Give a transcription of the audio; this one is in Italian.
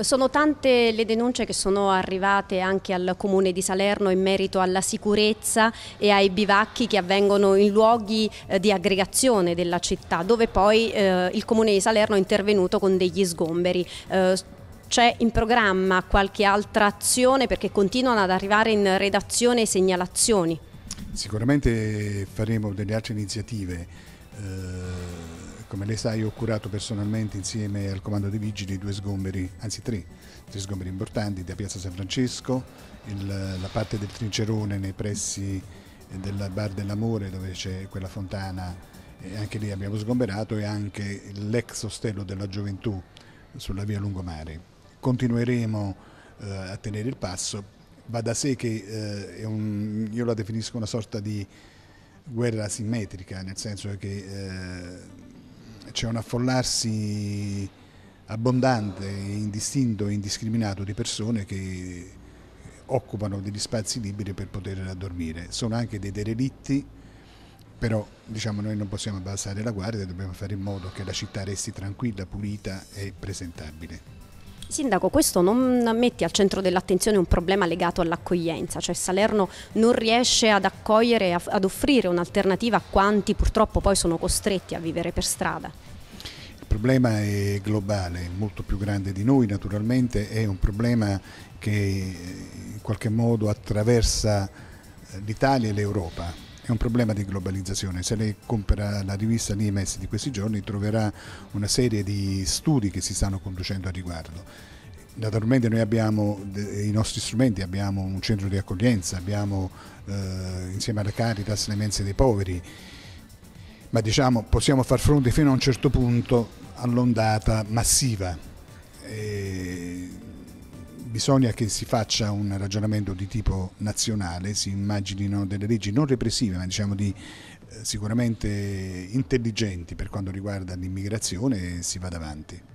Sono tante le denunce che sono arrivate anche al Comune di Salerno in merito alla sicurezza e ai bivacchi che avvengono in luoghi eh, di aggregazione della città, dove poi eh, il Comune di Salerno è intervenuto con degli sgomberi. Eh, c'è in programma qualche altra azione perché continuano ad arrivare in redazione segnalazioni? Sicuramente faremo delle altre iniziative. Eh come lei sa io ho curato personalmente insieme al comando dei vigili due sgomberi, anzi tre, tre sgomberi importanti da Piazza San Francesco, il, la parte del Trincerone nei pressi del Bar dell'Amore dove c'è quella fontana e anche lì abbiamo sgomberato e anche l'ex ostello della gioventù sulla via Lungomare. Continueremo eh, a tenere il passo. Va da sé che eh, un, io la definisco una sorta di guerra simmetrica, nel senso che eh, c'è un affollarsi abbondante, indistinto e indiscriminato di persone che occupano degli spazi liberi per poter dormire. Sono anche dei derelitti, però diciamo, noi non possiamo abbassare la guardia, dobbiamo fare in modo che la città resti tranquilla, pulita e presentabile. Sindaco, questo non mette al centro dell'attenzione un problema legato all'accoglienza, cioè Salerno non riesce ad accogliere, ad offrire un'alternativa a quanti purtroppo poi sono costretti a vivere per strada. Il problema è globale, molto più grande di noi naturalmente, è un problema che eh, in qualche modo attraversa eh, l'Italia e l'Europa è un problema di globalizzazione. Se lei compra la rivista Nimes di questi giorni troverà una serie di studi che si stanno conducendo a riguardo. Naturalmente noi abbiamo i nostri strumenti, abbiamo un centro di accoglienza, abbiamo eh, insieme alla Caritas le mense dei poveri, ma diciamo possiamo far fronte fino a un certo punto all'ondata massiva. E bisogna che si faccia un ragionamento di tipo nazionale, si immaginino delle leggi non repressive, ma diciamo di, eh, sicuramente intelligenti per quanto riguarda l'immigrazione e si vada avanti.